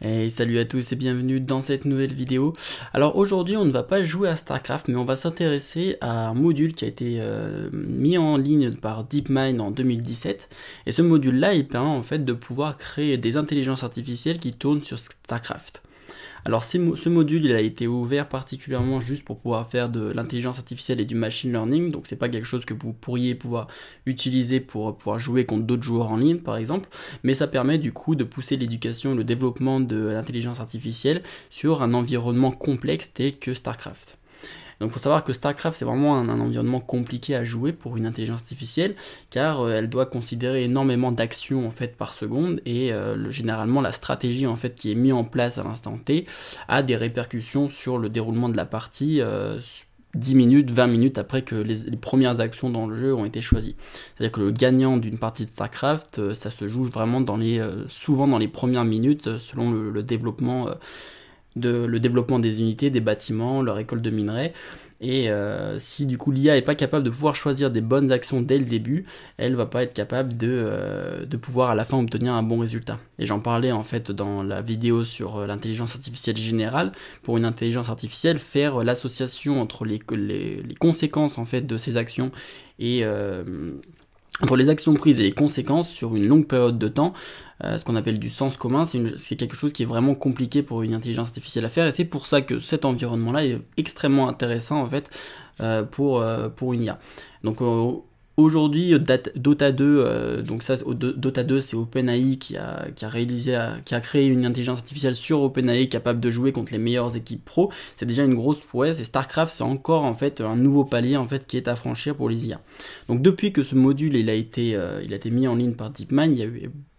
Et salut à tous et bienvenue dans cette nouvelle vidéo. Alors aujourd'hui on ne va pas jouer à StarCraft mais on va s'intéresser à un module qui a été euh, mis en ligne par DeepMind en 2017. Et ce module là il permet en fait de pouvoir créer des intelligences artificielles qui tournent sur StarCraft. Alors ce module il a été ouvert particulièrement juste pour pouvoir faire de l'intelligence artificielle et du machine learning, donc c'est pas quelque chose que vous pourriez pouvoir utiliser pour pouvoir jouer contre d'autres joueurs en ligne par exemple, mais ça permet du coup de pousser l'éducation et le développement de l'intelligence artificielle sur un environnement complexe tel que StarCraft. Donc il faut savoir que StarCraft c'est vraiment un, environnement compliqué à jouer pour une intelligence artificielle car euh, elle doit considérer énormément d'actions en fait par seconde et euh, généralement la stratégie en fait qui est mise en place à l'instant T a des répercussions sur le déroulement de la partie 10 euh, minutes, 20 minutes après que les, premières actions dans le jeu ont été choisies. C'est-à-dire que le gagnant d'une partie de StarCraft, ça se joue vraiment dans les, souvent dans les premières minutes, selon le développement le développement des unités, des bâtiments, leur école de minerais. Et euh, si du coup l'IA est pas capable de pouvoir choisir des bonnes actions dès le début, elle va pas être capable de, euh, de pouvoir à la fin obtenir un bon résultat. Et j'en parlais en fait dans la vidéo sur euh, l'intelligence artificielle générale, pour une intelligence artificielle, faire l'association entre les, les, conséquences en fait de ses actions et, entre les actions prises et les conséquences sur une longue période de temps, euh, ce qu'on appelle du sens commun, c'est quelque chose qui est vraiment compliqué pour une intelligence artificielle à faire, et c'est pour ça que cet environnement-là est extrêmement intéressant en fait euh, pour, euh, pour une IA. Donc Aujourd'hui, euh, Dota 2, euh, donc ça, Dota 2, c'est OpenAI qui a, réalisé, qui a créé une intelligence artificielle sur OpenAI capable de jouer contre les meilleures équipes pro. C'est déjà une grosse prouesse et Starcraft, c'est encore en fait un nouveau palier en fait qui est à franchir pour les IA. Donc depuis que ce module il a été, euh, il a été mis en ligne par DeepMind,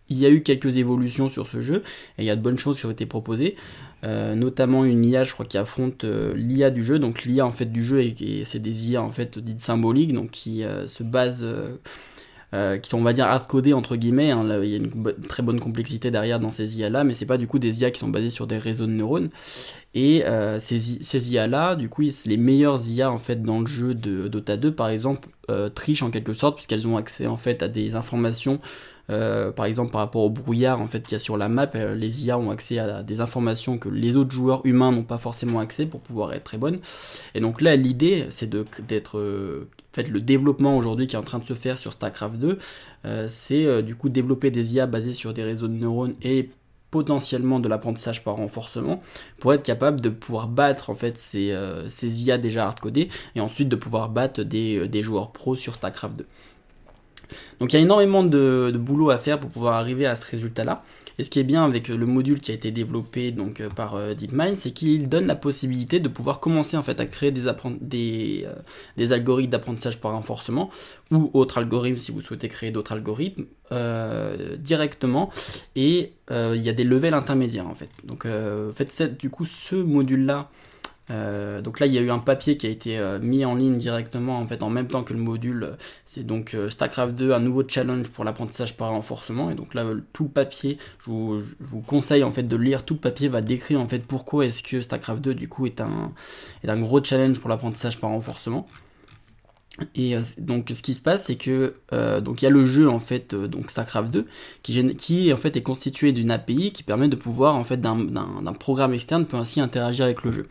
il y a eu quelques évolutions sur ce jeu et il y a de bonnes choses qui ont été proposées. Euh, notamment une IA, je crois, qui affronte euh, l'IA du jeu. Donc l'IA en fait du jeu, et, c'est des IA en fait dites symboliques, donc qui euh, se basent, qui sont on va dire hardcodées entre guillemets. Hein. il y a une très bonne complexité derrière dans ces IA là, mais c'est pas du coup des IA qui sont basées sur des réseaux de neurones. Et ces, ces, IA là, du coup, les meilleures IA en fait dans le jeu de Dota 2 par exemple trichent en quelque sorte puisqu'elles ont accès en fait à des informations euh, par exemple, par rapport au brouillard en fait qu'il y a sur la map, euh, les IA ont accès à des informations que les autres joueurs humains n'ont pas forcément accès pour pouvoir être très bonnes. Et donc là, l'idée, c'est d'être euh, en fait, le développement aujourd'hui qui est en train de se faire sur StarCraft 2, c'est du coup développer des IA basées sur des réseaux de neurones et potentiellement de l'apprentissage par renforcement pour être capable de pouvoir battre en fait ces, IA déjà hardcodées et ensuite de pouvoir battre des, des joueurs pros sur StarCraft 2. Donc il y a énormément de, boulot à faire pour pouvoir arriver à ce résultat-là. Et ce qui est bien avec euh, le module qui a été développé euh, par euh, DeepMind, c'est qu'il donne la possibilité de pouvoir commencer à créer des, algorithmes d'apprentissage par renforcement ou autres algorithmes si vous souhaitez créer d'autres algorithmes directement. Et il y a des levels intermédiaires en fait. Donc faites du coup ce module-là euh, donc là, il y a eu un papier qui a été euh, mis en ligne directement en fait en même temps que le module. C'est donc euh, Starcraft 2, un nouveau challenge pour l'apprentissage par renforcement. Et donc là, tout le papier, je vous, conseille en fait de lire tout le papier va décrire en fait pourquoi est-ce que Starcraft 2 du coup est un est un gros challenge pour l'apprentissage par renforcement. Et donc ce qui se passe c'est que donc il y a le jeu en fait donc Starcraft 2 qui, qui en fait est constitué d'une API qui permet de pouvoir en fait d'un programme externe peut ainsi interagir avec le jeu.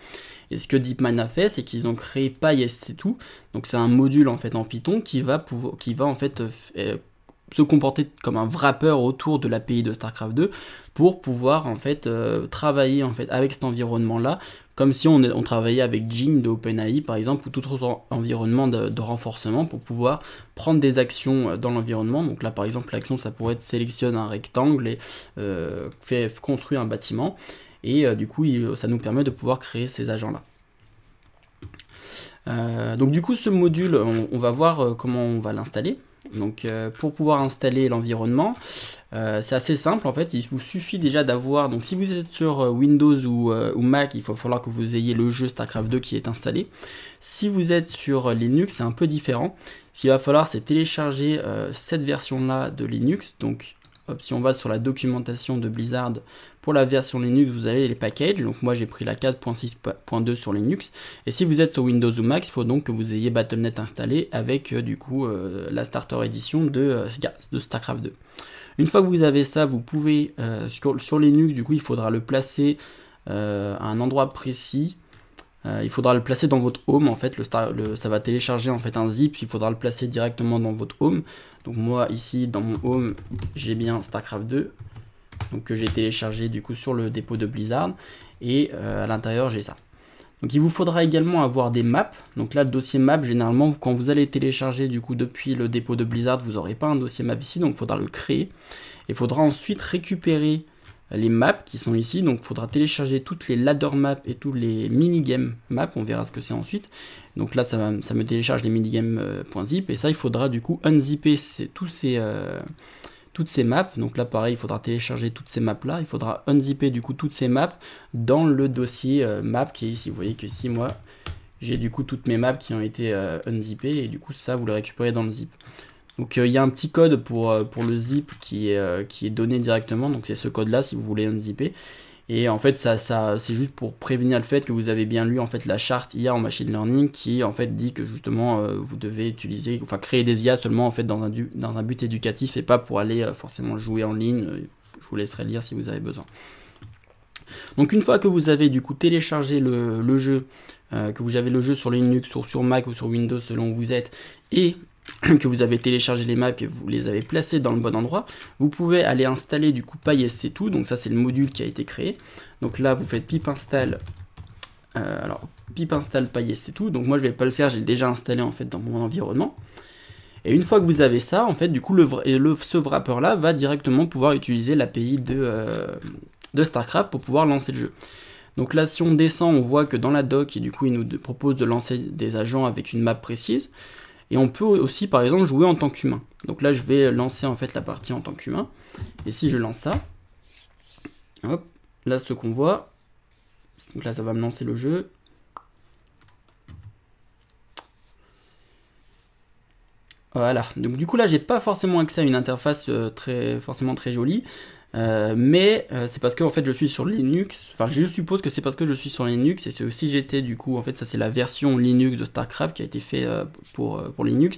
Et ce que DeepMind a fait, c'est qu'ils ont créé PySC2, donc c'est un module en fait en Python qui va, pouvoir, qui va en fait euh, euh, se comporter comme un wrapper autour de l'API de StarCraft 2 pour pouvoir en fait euh, travailler en fait avec cet environnement là comme si on, travaillait avec Jing de OpenAI par exemple ou tout autre environnement de, renforcement pour pouvoir prendre des actions dans l'environnement donc là par exemple l'action ça pourrait être sélectionne un rectangle et fait construire un bâtiment et euh, du coup ça nous permet de pouvoir créer ces agents là. Euh, donc du coup ce module on, va voir euh, comment on va l'installer. Donc pour pouvoir installer l'environnement, c'est assez simple en fait, il vous suffit déjà d'avoir, donc si vous êtes sur Windows ou, Mac, il va falloir que vous ayez le jeu StarCraft 2 qui est installé. Si vous êtes sur Linux, c'est un peu différent. Ce qu'il va falloir c'est télécharger cette version là de Linux. Donc si on va sur la documentation de Blizzard, la version Linux, vous avez les packages. Donc moi j'ai pris la 4.6.2 sur Linux. Et si vous êtes sur Windows ou Mac, il faut donc que vous ayez Battle.net installé avec euh, du coup euh, la Starter Edition euh, de, StarCraft 2. Une fois que vous avez ça, vous pouvez sur, Linux, du coup il faudra le placer à un endroit précis. il faudra le placer dans votre home en fait, le, star, le ça va télécharger en fait un zip, il faudra le placer directement dans votre home. Donc moi ici dans mon home j'ai bien StarCraft 2, donc que j'ai téléchargé du coup sur le dépôt de Blizzard et euh, à l'intérieur j'ai ça. Donc il vous faudra également avoir des maps. Donc là le dossier map généralement quand vous allez télécharger du coup depuis le dépôt de Blizzard vous n'aurez pas un dossier map ici donc il faudra le créer. Il faudra ensuite récupérer les maps qui sont ici. Donc il faudra télécharger toutes les ladder maps et tous les minigame maps. On verra ce que c'est ensuite. Donc là ça, me télécharge les minigames.zip euh, et ça il faudra du coup unzipper tous ces... Euh, toutes ces maps. Donc là, pareil, il faudra télécharger toutes ces maps-là. Il faudra unzipper du coup toutes ces maps dans le dossier euh, map qui est ici. Vous voyez que si moi, j'ai du coup toutes mes maps qui ont été euh, unzippées et du coup, ça, vous le récupérez dans le zip. Donc euh, il y a un petit code pour, pour le zip qui est, qui est donné directement. Donc c'est ce code-là si vous voulez unzipper. Et en fait, ça, c'est juste pour prévenir le fait que vous avez bien lu en fait la charte IA en machine learning qui en fait dit que justement euh, vous devez utiliser, enfin créer des IA seulement en fait dans un, dans un but éducatif et pas pour aller euh, forcément jouer en ligne. Euh, je vous laisserai lire si vous avez besoin. Donc une fois que vous avez du coup téléchargé le, jeu, que vous avez le jeu sur Linux, sur, sur Mac ou sur Windows selon où vous êtes, et que vous avez téléchargé les maps et vous les avez placées dans le bon endroit, vous pouvez aller installer du coup PySC 2 donc ça c'est le module qui a été créé. Donc là vous faites pip install, euh, alors pip install PySC 2 donc moi je vais pas le faire, j'ai déjà installé en fait dans mon environnement. Et une fois que vous avez ça, en fait du coup le, le ce wrapper là va directement pouvoir utiliser l'API de, euh, de StarCraft pour pouvoir lancer le jeu. Donc là, si on descend, on voit que dans la doc, et du coup, il nous propose de lancer des agents avec une map précise. Et on peut aussi, par exemple, jouer en tant qu'humain. Donc là, je vais lancer en fait la partie en tant qu'humain. Et si je lance ça, hop, là, ce qu'on voit, donc là, ça va me lancer le jeu. Voilà. Donc du coup, là, j'ai pas forcément accès à une interface euh, très, forcément très jolie. Euh, mais euh, c'est parce que en fait je suis sur Linux. Enfin, je suppose que c'est parce que je suis sur Linux et c'est aussi j'étais du coup en fait ça c'est la version Linux de Starcraft qui a été fait euh, pour pour Linux.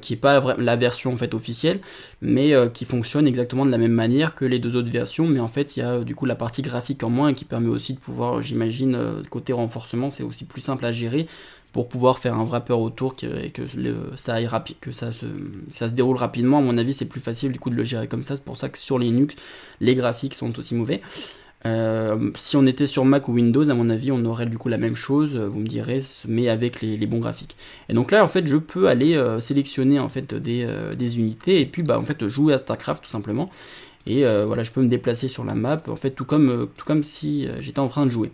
qui n'est pas la version en fait officielle, mais qui fonctionne exactement de la même manière que les deux autres versions, mais en fait il y a du coup la partie graphique en moins qui permet aussi de pouvoir, j'imagine, côté renforcement, c'est aussi plus simple à gérer pour pouvoir faire un wrapper autour et que ça aille rapide, que ça se, ça se déroule rapidement. À mon avis, c'est plus facile du coup de le gérer comme ça. C'est pour ça que sur Linux, les graphiques sont aussi mauvais. Euh, si on était sur Mac ou Windows, à mon avis, on aurait du coup la même chose, vous me direz, mais avec les, bons graphiques. Et donc là, en fait, je peux aller euh, sélectionner en fait euh, des, unités et puis bah en fait jouer à Starcraft tout simplement. Et voilà, je peux me déplacer sur la map, en fait, tout comme, tout comme si j'étais en train de jouer.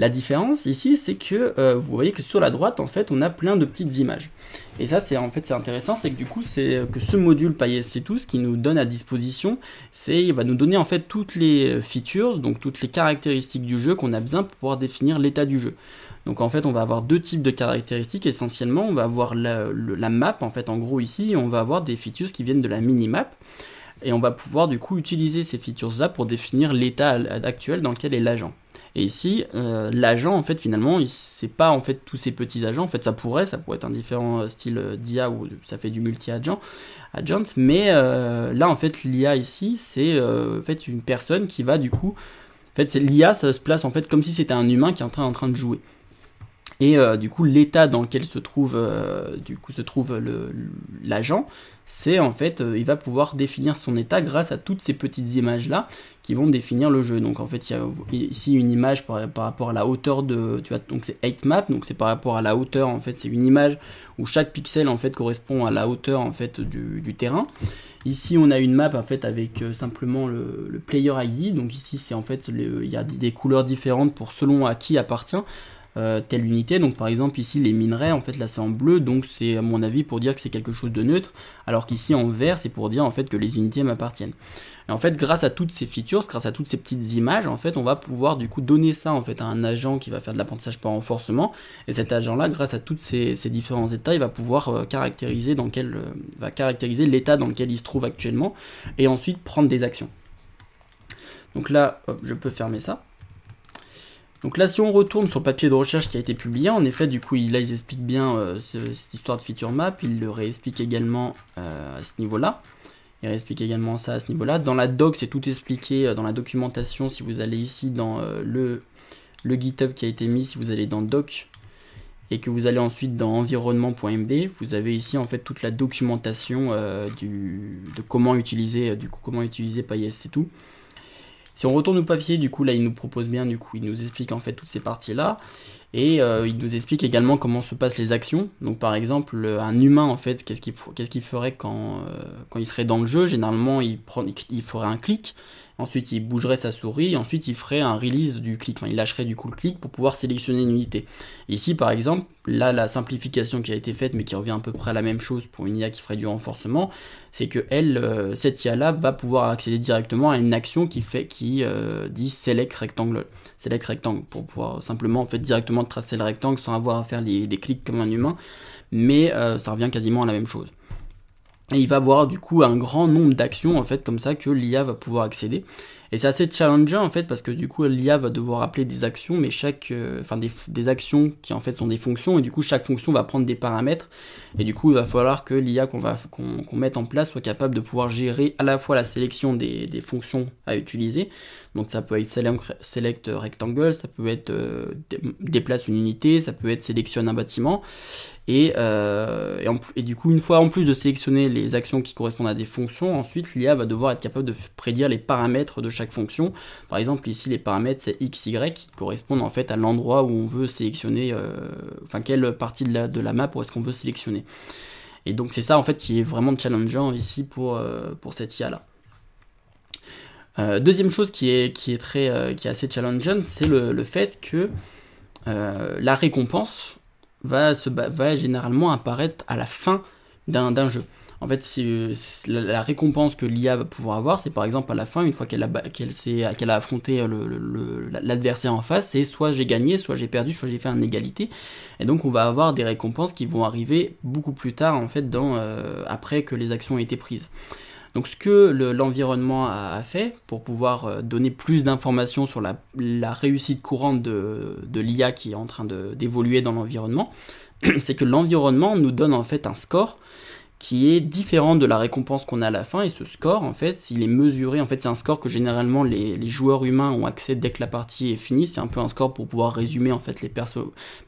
La différence ici, c'est que euh, vous voyez que sur la droite, en fait, on a plein de petites images. Et ça, c'est en fait c'est intéressant, c'est que du coup, c'est euh, que ce module paysc c'est tout ce qui nous donne à disposition, c'est il va nous donner en fait toutes les euh, features, donc toutes les caractéristiques du jeu qu'on a besoin pour pouvoir définir l'état du jeu. Donc en fait, on va avoir deux types de caractéristiques essentiellement. On va avoir la, map en fait en gros ici, on va avoir des features qui viennent de la map. Et on va pouvoir du coup utiliser ces features là pour définir l'état actuel dans lequel est l'agent. Et ici, euh, l'agent, en fait, finalement, c'est pas en fait tous ces petits agents. En fait, ça pourrait, ça pourrait être un différent euh, style euh, d'IA où ça fait du multi-agent, agent. Mais là, en fait, l'IA ici, c'est en fait une personne qui va du coup, en fait, l'IA, ça se place en fait comme si c'était un humain qui est en train de jouer. Et euh, du coup, l'état dans lequel se trouve, euh, du coup, se trouve l'agent, c'est en fait, euh, il va pouvoir définir son état grâce à toutes ces petites images-là qui vont définir le jeu. Donc en fait, il y a ici une image par, rapport à la hauteur de, tu vois, donc c'est 8 map, donc c'est par rapport à la hauteur, en fait, c'est une image où chaque pixel, en fait, correspond à la hauteur, en fait, du, terrain. Ici, on a une map en fait avec simplement le, le, player ID. Donc ici, c'est en fait il y a des couleurs différentes pour selon à qui appartient. Euh, telle unité. Donc par exemple ici les minerais, en fait là c'est en bleu, donc c'est à mon avis pour dire que c'est quelque chose de neutre, alors qu'ici en vert c'est pour dire en fait que les unités m'appartiennent. Et en fait grâce à toutes ces features, grâce à toutes ces petites images, en fait on va pouvoir du coup donner ça en fait à un agent qui va faire de l'apprentissage par renforcement, et cet agent là grâce à toutes ces, différents états, il va pouvoir euh, caractériser dans quel, euh, va caractériser l'état dans lequel il se trouve actuellement, et ensuite prendre des actions. Donc là, je peux fermer ça. Donc là, si on retourne sur le papier de recherche qui a été publié, en effet, du coup, là, ils expliquent bien euh, cette histoire de feature map. Ils le réexpliquent également euh, à ce niveau-là. Ils réexpliquent également ça à ce niveau-là. Dans la doc, c'est tout expliqué euh, dans la documentation. Si vous allez ici dans le, le GitHub qui a été mis, si vous allez dans doc et que vous allez ensuite dans environnement.md, vous avez ici en fait toute la documentation de comment utiliser, du coup, comment utiliser PyS, et tout. Si on retourne au papier, du coup, là, il nous propose bien, du coup, il nous explique en fait toutes ces parties-là. Et euh, il nous explique également comment se passent les actions. Donc, par exemple, euh, un humain, en fait, qu'est-ce qu'il ferait euh, quand, il serait dans le jeu Généralement, il, prend, il ferait un clic ensuite il bougerait sa souris, ensuite il ferait un release du clic, il lâcherait du coup le clic pour pouvoir sélectionner une unité. ici par exemple, là la simplification qui a été faite mais qui revient à peu près à la même chose pour une IA qui ferait du renforcement, c'est que elle, euh, cette IA là va pouvoir accéder directement à une action qui fait qui euh, dit select rectangle, select rectangle pour pouvoir simplement en fait directement tracer le rectangle sans avoir à faire des clics comme un humain, mais euh, ça revient quasiment à la même chose. Et il va avoir du coup un grand nombre d'actions en fait comme ça que l'IA va pouvoir accéder. Et c'est assez challengeant en fait parce que du coup l'IA va devoir appeler des actions, mais chaque, euh, des, actions qui en fait sont des fonctions et du coup chaque fonction va prendre des paramètres et du coup il va falloir que l'IA qu'on va qu'on mette en place soit capable de pouvoir gérer à la fois la sélection des, fonctions à utiliser. Donc ça peut être select rectangle, ça peut être euh, déplace une unité, ça peut être sélectionne un bâtiment euh, et, du coup, une fois en plus de sélectionner les actions qui correspondent à des fonctions, ensuite l'IA va devoir être capable de prédire les paramètres de chaque fonction. Par exemple, ici, les paramètres, c'est x, y, qui correspondent en fait à l'endroit où on veut sélectionner, euh, enfin, quelle partie de la, map où est-ce qu'on veut sélectionner. Et donc, c'est ça en fait qui est vraiment challengeant ici pour, euh, pour cette IA-là. deuxième chose qui est, qui est, très, qui est assez challengeant, c'est le, fait que la récompense, va, se, va généralement apparaître à la fin d'un jeu. En fait, la, récompense que l'IA va pouvoir avoir, c'est par exemple à la fin, une fois qu'elle a, a, affronté euh, l'adversaire en face, c'est soit j'ai gagné, soit j'ai perdu, soit j'ai fait un égalité. Et donc on va avoir des récompenses qui vont arriver beaucoup plus tard, en fait, dans, euh, après que les actions aient été prises. Donc ce que l'environnement a, fait pour pouvoir euh, donner plus d'informations sur la, réussite courante de l'IA qui est en train d'évoluer dans l'environnement, c'est que l'environnement nous donne en fait un score qui est différent de la récompense qu'on a à la fin. Et ce score, en fait, il est mesuré. En fait, c'est un score que généralement les, joueurs humains ont accès dès que la partie est finie. C'est un peu un score pour pouvoir résumer en fait les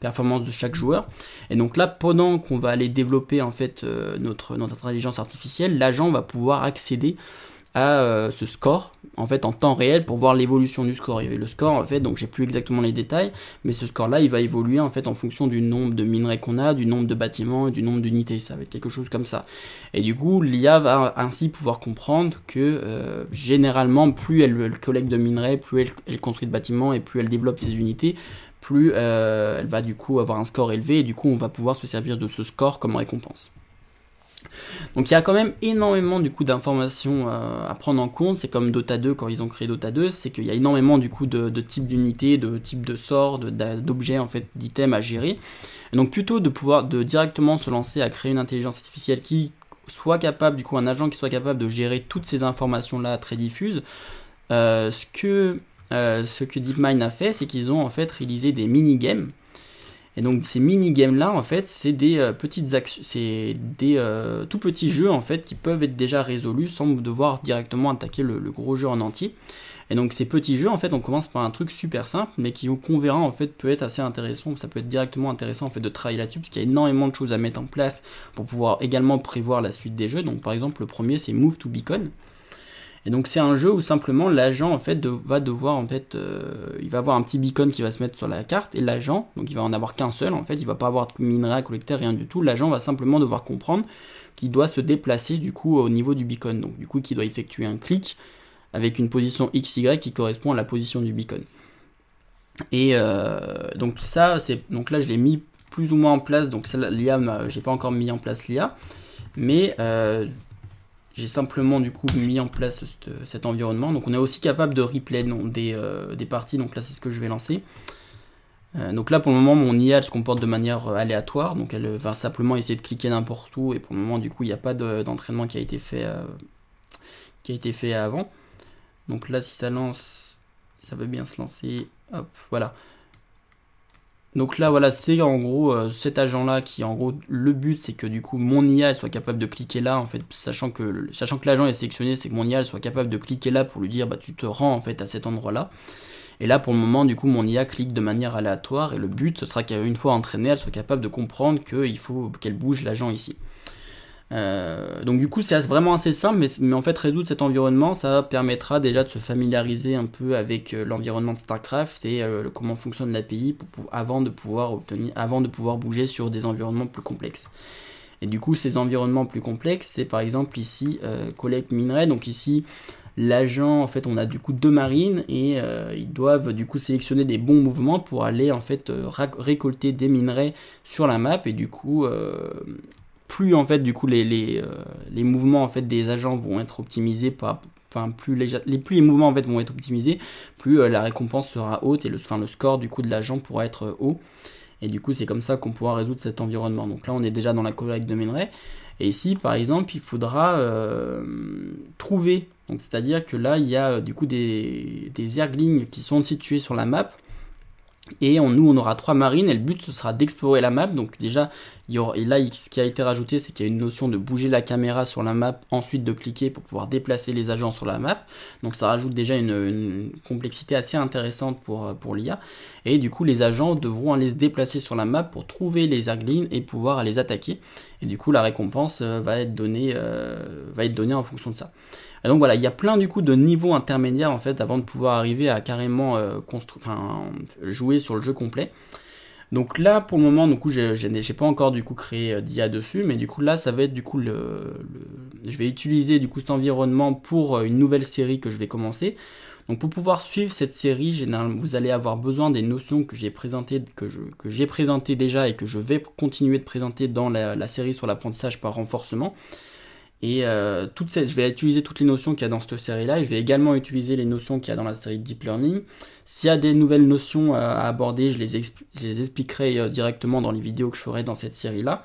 performances de chaque joueur. Et donc là, pendant qu'on va aller développer en fait euh, notre, notre intelligence artificielle, l'agent va pouvoir accéder à euh, ce score en fait en temps réel pour voir l'évolution du score. Il le score en fait, donc j'ai plus exactement les détails, mais ce score-là, il va évoluer en fait en fonction du nombre de minerais qu'on a, du nombre de bâtiments et du nombre d'unités. Ça va être quelque chose comme ça. Et du coup, l'IA va ainsi pouvoir comprendre que euh, généralement, plus elle, collecte de minerais, plus elle, construit de bâtiments et plus elle développe ses unités, plus euh, elle va du coup avoir un score élevé et du coup on va pouvoir se servir de ce score comme récompense. Donc il y a quand même énormément du coup d'informations euh, à prendre en compte. C'est comme Dota 2 quand ils ont créé Dota 2, c'est qu'il y a énormément du coup de, types d'unités, de types de sorts, d'objets en fait, d'items à gérer. donc plutôt de pouvoir de directement se lancer à créer une intelligence artificielle qui soit capable, du coup un agent qui soit capable de gérer toutes ces informations là très diffuses. Euh, ce que euh, ce que DeepMind a fait, c'est qu'ils ont en fait réalisé des mini-games et donc ces mini-games là, en fait, c'est des euh, petites actions, c'est des euh, tout petits jeux en fait qui peuvent être déjà résolus sans devoir directement attaquer le, gros jeu en entier. Et donc ces petits jeux, en fait, on commence par un truc super simple, mais qui qu'on verra en fait peut être assez intéressant. Ça peut être directement intéressant en fait de travailler là-dessus parce qu'il y a énormément de choses à mettre en place pour pouvoir également prévoir la suite des jeux. Donc par exemple, le premier c'est Move to Beacon. Et donc c'est un jeu où simplement l'agent en fait va devoir en fait euh, il va avoir un petit beacon qui va se mettre sur la carte et l'agent donc il va en avoir qu'un seul en fait il va pas avoir de minerai à collecter rien du tout l'agent va simplement devoir comprendre qu'il doit se déplacer du coup au niveau du beacon donc du coup qu'il doit effectuer un clic avec une position XY qui correspond à la position du beacon. Et euh, donc ça c'est donc là je l'ai mis plus ou moins en place donc l'IA j'ai pas encore mis en place l'IA mais euh, j'ai simplement du coup mis en place cet environnement. Donc on est aussi capable de replay euh, des, parties. Donc là c'est ce que je vais lancer. Euh, donc là pour le moment mon IA se comporte de manière euh, aléatoire. Donc elle va simplement essayer de cliquer n'importe où. Et pour le moment du coup il n'y a pas d'entraînement qui a été fait qui a été fait avant. Donc là si ça lance, ça veut bien se lancer. Hop, voilà. Donc là, voilà, c'est en gros euh, cet agent-là qui, en gros, le but, c'est que du coup, mon IA soit capable de cliquer là, en fait, sachant que, sachant que l'agent est sélectionné, c'est que mon IA soit capable de cliquer là pour lui dire, bah, tu te rends, en fait, à cet endroit-là. Et là, pour le moment, du coup, mon IA clique de manière aléatoire, et le but, ce sera qu'une fois entraînée, elle soit capable de comprendre qu'il faut qu'elle bouge l'agent ici. Euh, donc du coup, c'est vraiment assez simple, mais, mais, en fait, résoudre cet environnement, ça permettra déjà de se familiariser un peu avec euh, l'environnement de StarCraft et euh, comment fonctionne l'API avant, de pouvoir obtenir, avant de pouvoir bouger sur des environnements plus complexes. Et du coup, ces environnements plus complexes, c'est par exemple ici Collect minerais. Donc ici, l'agent, en fait, on a du coup deux marines et ils doivent du coup sélectionner des bons mouvements pour aller en fait récolter des minerais sur la map et du coup plus en fait du coup les, euh, les, mouvements en fait des agents vont être optimisés Enfin, plus les, les, plus les mouvements en fait vont être optimisés, plus euh, la récompense sera haute et le, enfin, le score du coup de l'agent pourra être euh, haut. Et du coup, c'est comme ça qu'on pourra résoudre cet environnement. Donc là, on est déjà dans la collecte de minerai. Et ici, par exemple, il faudra trouver. Donc c'est-à-dire que là, il y a du coup des, des lignes qui sont situés sur la map et nous, on aura trois marines et le but, ce sera d'explorer la map. Donc déjà, il y aura, là, ce qui a été rajouté, c'est qu'il y a une notion de bouger la caméra sur la map, ensuite de cliquer pour pouvoir déplacer les agents sur la map. Donc ça rajoute déjà une, complexité assez intéressante pour, euh, l'IA. Et du coup, les agents devront aller se déplacer sur la map pour trouver les Arglines et pouvoir les attaquer. Et du coup, la récompense euh, va être donnée, euh, va être donnée en fonction de ça. Et donc voilà, il y a plein du coup de niveaux intermédiaires en fait avant de pouvoir arriver à carrément euh, jouer sur le jeu complet. Donc là, pour le moment, du coup, j'ai pas encore du coup créé euh, d'IA dessus, mais du coup là, ça va être du coup le, je vais utiliser du coup cet environnement pour euh, une nouvelle série que je vais commencer. Donc pour pouvoir suivre cette série, vous allez avoir besoin des notions que j'ai présentées, que que j'ai présenté déjà et que je vais continuer de présenter dans la série sur l'apprentissage par renforcement. Et euh, je vais utiliser toutes les notions qu'il y a dans cette série-là. Je vais également utiliser les notions qu'il y a dans la série Deep Learning. S'il y a des nouvelles notions euh, à aborder, je les, expliquerai euh, directement dans les vidéos que je ferai dans cette série-là.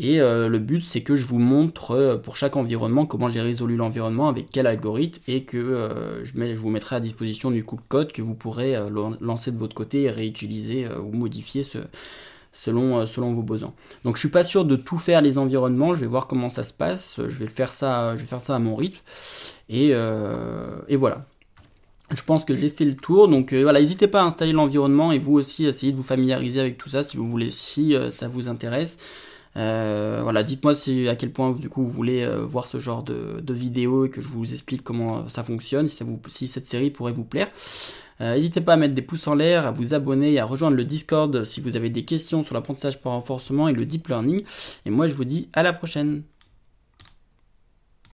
Et le but, c'est que je vous montre pour chaque environnement comment j'ai résolu l'environnement, avec quel algorithme, et que je, je, vous mettrai à disposition du coup de code que vous pourrez lancer de votre côté et réutiliser ou modifier ce, selon, euh, selon vos besoins. Donc je ne suis pas sûr de tout faire les environnements, je vais voir comment ça se passe, euh, je vais faire ça, je vais faire ça à mon rythme. Et, euh, voilà. Je pense que j'ai fait le tour, donc voilà, n'hésitez pas à installer l'environnement et vous aussi essayez de vous familiariser avec tout ça si vous voulez, si ça vous intéresse. voilà, dites-moi si, à quel point du coup vous voulez voir ce genre de, de vidéo et que je vous explique comment ça fonctionne, si cette série pourrait vous plaire. Euh, n'hésitez pas à mettre des pouces en l'air, à vous abonner et à rejoindre le Discord si vous avez des questions sur l'apprentissage par renforcement et le deep learning. Et moi, je vous dis à la prochaine.